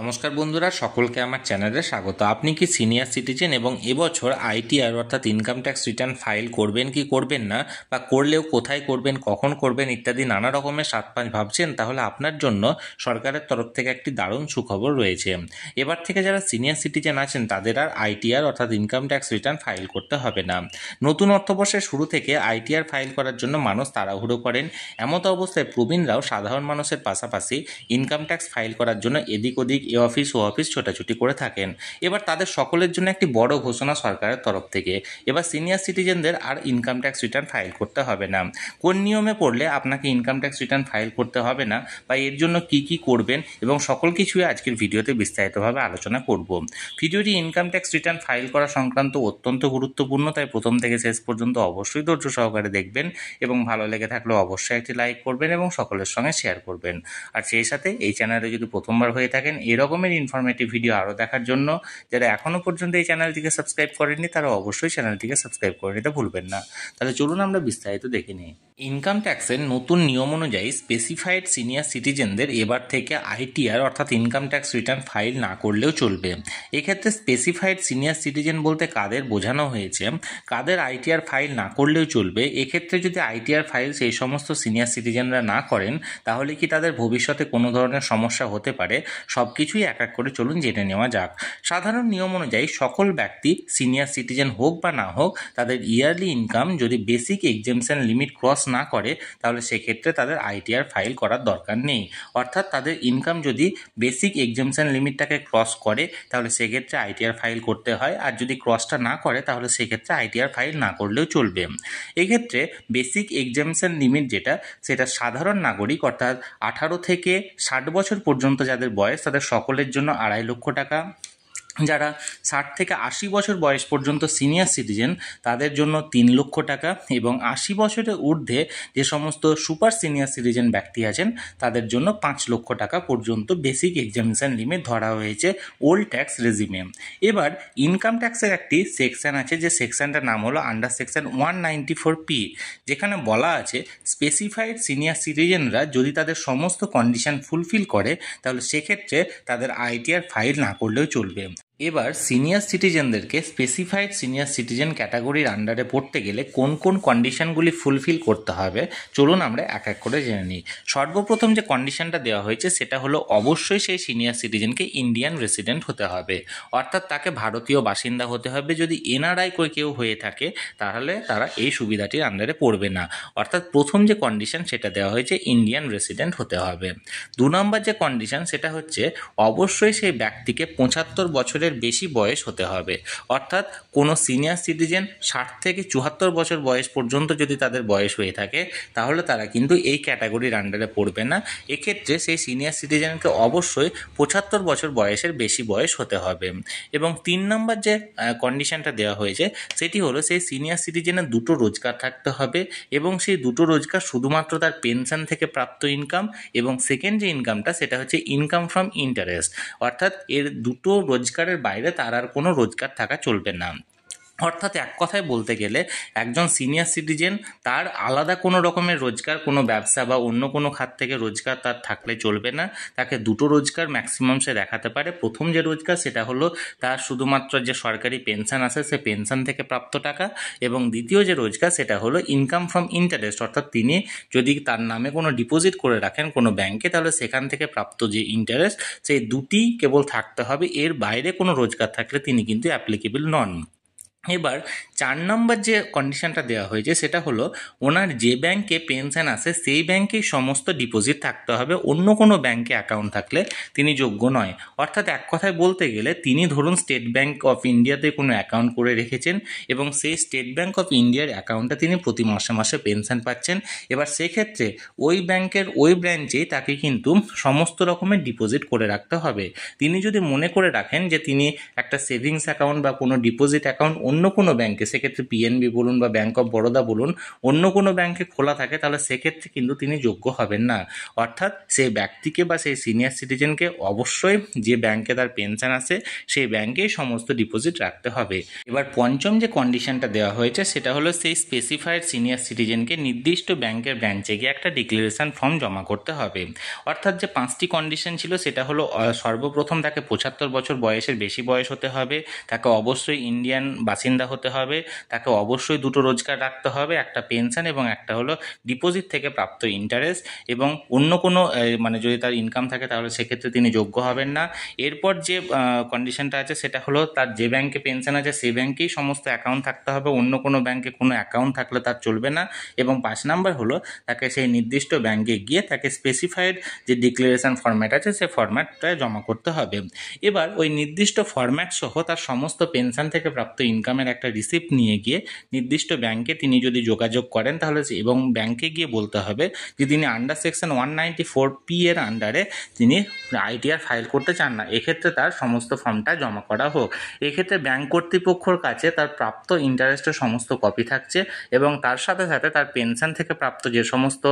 নমস্কার বন্ধুরা সকলকে আমার চ্যানেলে স্বাগত আপনি কি সিনিয়র সিটিজেন এবং এবছর আইটিআর অর্থাৎ ইনকাম ট্যাক্স রিটার্ন ফাইল করবেন কি করবেন না বা করলেও কোথায় করবেন কখন করবেন ইত্যাদি নানা রকমের সাত পাঁচ ভাবছেন তাহলে আপনার জন্য সরকারের তরফ থেকে একটি দারুণ সুখবর রয়েছে এবার থেকে যারা সিনিয়র সিটিজেন আছেন তাদের আর আইটিআর অর্থাৎ ইনকাম ট্যাক্স রিটার্ন ফাইল করতে হবে না নতুন অর্থবর্ষের শুরু থেকে আইটিআর ফাইল করার জন্য মানুষ তাড়াহুড়ো করেন এমত অবস্থায় প্রবীণরাও সাধারণ মানুষের পাশাপাশি ইনকাম ট্যাক্স ফাইল করার জন্য এদিক ওদিক এ অফিস ও অফিস ছোটাছুটি করে থাকেন এবার তাদের সকলের জন্য একটি বড় ঘোষণা সরকারের তরফ থেকে এবার সিনিয়র সিটিজেনদের আর ইনকাম ট্যাক্স রিটার্ন ফাইল করতে হবে না কোন নিয়মে পড়লে আপনাকে ইনকাম ট্যাক্স রিটার্ন ফাইল করতে হবে না বা এর জন্য কি কি করবেন এবং সকল কিছুই আজকের ভিডিওতে বিস্তারিতভাবে আলোচনা করব ভিডিওটি ইনকাম ট্যাক্স রিটার্ন ফাইল করা সংক্রান্ত অত্যন্ত গুরুত্বপূর্ণ তাই প্রথম থেকে শেষ পর্যন্ত অবশ্যই ধৈর্য সহকারে দেখবেন এবং ভালো লেগে থাকলে অবশ্যই একটি লাইক করবেন এবং সকলের সঙ্গে শেয়ার করবেন আর সেই সাথে এই চ্যানেলে যদি প্রথমবার হয়ে থাকেন এর এরকমের ইনফরমেটিভ ভিডিও আরও দেখার জন্য যারা এখনও পর্যন্ত এই চ্যানেলটিকে সাবস্ক্রাইব করেনি তারা অবশ্যই চ্যানেলটিকে সাবস্ক্রাইব করে নিতে ভুলবেন না তাহলে চলুন আমরা বিস্তারিত দেখে নিই ইনকাম ট্যাক্সের নতুন নিয়ম অনুযায়ী স্পেসিফাইড সিনিয়র সিটিজেনদের এবার থেকে আইটিআর অর্থাৎ ইনকাম ট্যাক্স রিটার্ন ফাইল না করলেও চলবে এক্ষেত্রে স্পেসিফাইড সিনিয়র সিটিজেন বলতে কাদের বোঝানো হয়েছে কাদের আইটিআর ফাইল না করলেও চলবে এক্ষেত্রে যদি আইটিআর ফাইল সেই সমস্ত সিনিয়র সিটিজেনরা না করেন তাহলে কি তাদের ভবিষ্যতে কোনো ধরনের সমস্যা হতে পারে সব কিছুই এক এক করে চলুন জেনে নেওয়া যাক সাধারণ নিয়ম অনুযায়ী সকল ব্যক্তি সিনিয়র সিটিজেন হোক বা না হোক তাদের ইয়ারলি ইনকাম যদি বেসিক এক্সেমশন লিমিট ক্রস না করে তাহলে সেক্ষেত্রে তাদের আইটিআর ফাইল করার দরকার নেই অর্থাৎ তাদের ইনকাম যদি বেসিক এক্সামশন লিমিটটাকে ক্রস করে তাহলে সেক্ষেত্রে আইটিআর ফাইল করতে হয় আর যদি ক্রসটা না করে তাহলে সেক্ষেত্রে আইটিআর ফাইল না করলেও চলবে এক্ষেত্রে বেসিক এক্সামশন লিমিট যেটা সেটা সাধারণ নাগরিক অর্থাৎ আঠারো থেকে ষাট বছর পর্যন্ত যাদের বয়স তাদের সকলের জন্য আড়াই লক্ষ টাকা যারা ষাট থেকে আশি বছর বয়স পর্যন্ত সিনিয়র সিটিজেন তাদের জন্য তিন লক্ষ টাকা এবং আশি বছরের ঊর্ধ্বে যে সমস্ত সুপার সিনিয়র সিটিজেন ব্যক্তি আছেন তাদের জন্য পাঁচ লক্ষ টাকা পর্যন্ত বেসিক এক্সামিশান লিমিট ধরা হয়েছে ওল্ড ট্যাক্স রেজিমে এবার ইনকাম ট্যাক্সের একটি সেকশন আছে যে সেকশনটার নাম হলো under section one ninety four P যেখানে বলা আছে স্পেসিফাইড সিনিয়র সিটিজেনরা যদি তাদের সমস্ত কন্ডিশন ফুলফিল করে তাহলে সেক্ষেত্রে তাদের আইটিআর ফাইল না করলেও চলবে এবার সিনিয়র সিটিজেনদেরকে স্পেসিফাইড সিনিয়র সিটিজেন ক্যাটাগরির আন্ডারে পড়তে গেলে কোন কোন কন্ডিশনগুলি ফুলফিল করতে হবে চলুন আমরা এক এক করে জেনে নিই সর্বপ্রথম যে কন্ডিশনটা দেওয়া হয়েছে সেটা হলো অবশ্যই সেই সিনিয়র সিটিজেনকে ইন্ডিয়ান রেসিডেন্ট হতে হবে অর্থাৎ তাকে ভারতীয় বাসিন্দা হতে হবে যদি এনআরআই কেউ হয়ে থাকে তাহলে তারা এই সুবিধাটির আন্ডারে পড়বে না অর্থাৎ প্রথম যে কন্ডিশন সেটা দেওয়া হয়েছে ইন্ডিয়ান রেসিডেন্ট হতে হবে দু নম্বর যে কন্ডিশন সেটা হচ্ছে অবশ্যই সেই ব্যক্তিকে পঁচাত্তর বছরের বছরের বেশি বয়স হতে হবে অর্থাৎ কোনো সিনিয়র সিটিজেন ষাট থেকে চুয়াত্তর বছর বয়স পর্যন্ত যদি তাদের বয়স হয়ে থাকে তাহলে তারা কিন্তু এই ক্যাটাগরির আন্ডারে পড়বে না এক্ষেত্রে সেই সিনিয়র সিটিজেনকে অবশ্যই পঁচাত্তর বছর বয়সের বেশি বয়স হতে হবে এবং তিন নম্বর যে কন্ডিশনটা দেওয়া হয়েছে সেটি হলো সেই সিনিয়র সিটিজেনের দুটো রোজগার থাকতে হবে এবং সেই দুটো রোজগার শুধুমাত্র তার পেনশন থেকে প্রাপ্ত ইনকাম এবং সেকেন্ড যে ইনকামটা সেটা হচ্ছে ইনকাম ফ্রম ইন্টারেস্ট অর্থাৎ এর দুটো রোজগারের বাইরে তার আর কোনো রোজগার থাকা চলবে না অর্থাৎ এক কথায় বলতে গেলে একজন সিনিয়র সিটিজেন তার আলাদা কোনো রকমের রোজগার কোনো ব্যবসা বা অন্য কোনো খাত থেকে রোজগার তার থাকলে চলবে না তাকে দুটো রোজগার ম্যাক্সিমাম সে দেখাতে পারে প্রথম যে রোজগার সেটা হলো তার শুধুমাত্র যে সরকারি পেনশন আছে সে পেনশন থেকে প্রাপ্ত টাকা এবং দ্বিতীয় যে রোজগার সেটা হলো ইনকাম ফ্রম ইন্টারেস্ট অর্থাৎ তিনি যদি তার নামে কোনো ডিপোজিট করে রাখেন কোনো ব্যাংকে তাহলে সেখান থেকে প্রাপ্ত যে ইন্টারেস্ট সেই দুটি কেবল থাকতে হবে এর বাইরে কোনো রোজগার থাকলে তিনি কিন্তু অ্যাপ্লিকেবল নন এবার চার নম্বর যে কন্ডিশনটা দেওয়া হয়েছে সেটা হলো ওনার যে ব্যাংকে পেনশন আসে সেই ব্যাংকেই সমস্ত ডিপোজিট থাকতে হবে অন্য কোনো ব্যাংকে অ্যাকাউন্ট থাকলে তিনি যোগ্য নয় অর্থাৎ এক কথায় বলতে গেলে তিনি ধরুন স্টেট ব্যাংক অফ ইন্ডিয়াতে কোনো অ্যাকাউন্ট করে রেখেছেন এবং সেই স্টেট ব্যাংক অফ ইন্ডিয়ার অ্যাকাউন্টটা তিনি প্রতি মাসে মাসে পেনশন পাচ্ছেন এবার সেক্ষেত্রে ওই ব্যাংকের ওই ব্রাঞ্চেই তাকে কিন্তু সমস্ত রকমের ডিপোজিট করে রাখতে হবে তিনি যদি মনে করে রাখেন যে তিনি একটা সেভিংস অ্যাকাউন্ট বা কোনো ডিপোজিট অ্যাকাউন্ট অন্য কোনো ব্যাংকে সেক্ষেত্রে পিএনবি বলুন বা ব্যাংক অফ বরোদা বলুন অন্য কোনো ব্যাংকে খোলা থাকে তাহলে সেক্ষেত্রে কিন্তু তিনি যোগ্য হবেন না অর্থাৎ সেই ব্যক্তিকে বা সেই সিনিয়র সিটিজেনকে অবশ্যই যে ব্যাংকে তার পেনশন আসে সেই ব্যাংকেই সমস্ত ডিপোজিট রাখতে হবে এবার পঞ্চম যে কন্ডিশনটা দেওয়া হয়েছে সেটা হলো সেই স্পেসিফাইড সিনিয়র সিটিজেনকে নির্দিষ্ট ব্যাংকের ব্রাঞ্চে গিয়ে একটা ডিক্লারেশন ফর্ম জমা করতে হবে অর্থাৎ যে পাঁচটি কন্ডিশন ছিল সেটা হলো সর্বপ্রথম তাকে পঁচাত্তর বছর বয়সের বেশি বয়স হতে হবে তাকে অবশ্যই ইন্ডিয়ান বাসি বাসিন্দা হতে হবে তাকে অবশ্যই দুটো রোজগার রাখতে হবে একটা পেনশন এবং একটা হলো ডিপোজিট থেকে প্রাপ্ত ইন্টারেস্ট এবং অন্য কোনো মানে যদি তার ইনকাম থাকে তাহলে সেক্ষেত্রে তিনি যোগ্য হবেন না এরপর যে কন্ডিশনটা আছে সেটা হলো তার যে ব্যাংকে পেনশন আছে সেই ব্যাংকেই সমস্ত অ্যাকাউন্ট থাকতে হবে অন্য কোনো ব্যাংকে কোনো অ্যাকাউন্ট থাকলে তার চলবে না এবং পাঁচ নাম্বার হলো তাকে সেই নির্দিষ্ট ব্যাংকে গিয়ে তাকে স্পেসিফাইড যে ডিক্লারেশন ফর্ম্যাট আছে সে ফর্ম্যাটটা জমা করতে হবে এবার ওই নির্দিষ্ট ফর্ম্যাট সহ তার সমস্ত পেনশন থেকে প্রাপ্ত ইনকাম ইনকামের একটা রিসিপ্ট নিয়ে গিয়ে নির্দিষ্ট ব্যাংকে তিনি যদি যোগাযোগ করেন তাহলে এবং ব্যাংকে গিয়ে বলতে হবে যে তিনি under section one ninety four P এর আন্ডারে তিনি আইটিআর ফাইল করতে চান না এক্ষেত্রে তার সমস্ত ফর্মটা জমা করা হোক এক্ষেত্রে ব্যাংক কর্তৃপক্ষর কাছে তার প্রাপ্ত ইন্টারেস্টের সমস্ত কপি থাকছে এবং তার সাথে সাথে তার পেনশন থেকে প্রাপ্ত যে সমস্ত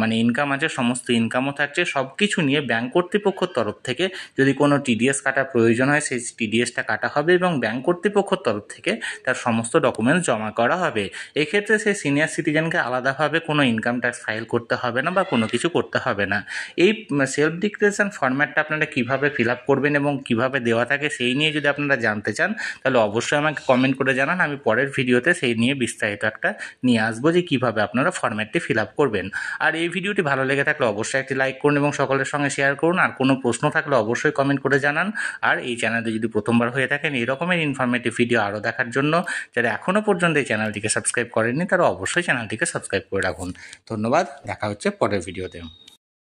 মানে ইনকাম আছে সমস্ত ইনকামও থাকছে সব কিছু নিয়ে ব্যাংক কর্তৃপক্ষর তরফ থেকে যদি কোনো টিডিএস কাটা প্রয়োজন হয় সেই টিডিএসটা কাটা হবে এবং ব্যাংক কর্তৃপক্ষর তরফ থেকে থেকে তার সমস্ত ডকুমেন্টস জমা করা হবে এক্ষেত্রে সেই সিনিয়র সিটিজেনকে আলাদাভাবে কোনো ইনকাম ট্যাক্স ফাইল করতে হবে না বা কোনো কিছু করতে হবে না এই সেলফ ডিক্লারেশন ফর্ম্যাটটা আপনারা কীভাবে ফিল আপ করবেন এবং কীভাবে দেওয়া থাকে সেই নিয়ে যদি আপনারা জানতে চান তাহলে অবশ্যই আমাকে কমেন্ট করে জানান আমি পরের ভিডিওতে সেই নিয়ে বিস্তারিত একটা নিয়ে আসবো যে কীভাবে আপনারা ফর্ম্যাটটি ফিল আপ করবেন আর এই ভিডিওটি ভালো লেগে থাকলে অবশ্যই একটি লাইক করুন এবং সকলের সঙ্গে শেয়ার করুন আর কোনো প্রশ্ন থাকলে অবশ্যই কমেন্ট করে জানান আর এই চ্যানেলে যদি প্রথমবার হয়ে থাকেন এই ইনফরমেটিভ ভিডিও আরও দেখা দেখার জন্য যারা এখনও পর্যন্ত এই চ্যানেলটিকে সাবস্ক্রাইব করেননি তারা অবশ্যই চ্যানেলটিকে সাবস্ক্রাইব করে রাখুন ধন্যবাদ দেখা হচ্ছে পরের ভিডিওতে